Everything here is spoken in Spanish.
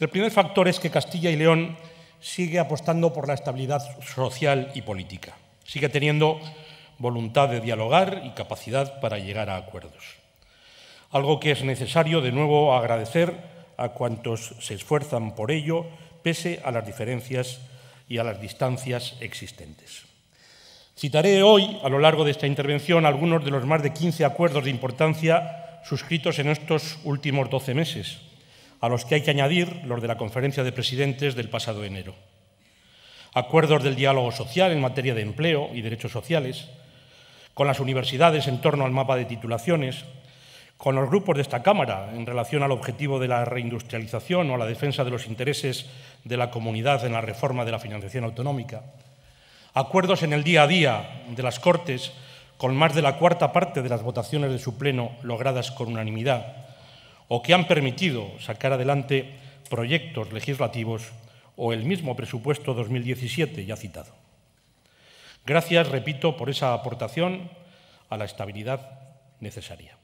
El primer factor es que Castilla y León sigue apostando por la estabilidad social y política, sigue teniendo voluntad de dialogar y capacidad para llegar a acuerdos. Algo que es necesario, de nuevo, agradecer a cuantos se esfuerzan por ello, pese a las diferencias y a las distancias existentes. Citaré hoy, a lo largo de esta intervención, algunos de los más de 15 acuerdos de importancia suscritos en estos últimos 12 meses, a los que hay que añadir los de la conferencia de presidentes del pasado enero. Acuerdos del diálogo social en materia de empleo y derechos sociales, con las universidades en torno al mapa de titulaciones, con los grupos de esta Cámara en relación al objetivo de la reindustrialización o a la defensa de los intereses de la comunidad en la reforma de la financiación autonómica, acuerdos en el día a día de las Cortes con más de la cuarta parte de las votaciones de su pleno logradas con unanimidad, o que han permitido sacar adelante proyectos legislativos o el mismo presupuesto 2017 ya citado. Gracias, repito, por esa aportación a la estabilidad necesaria.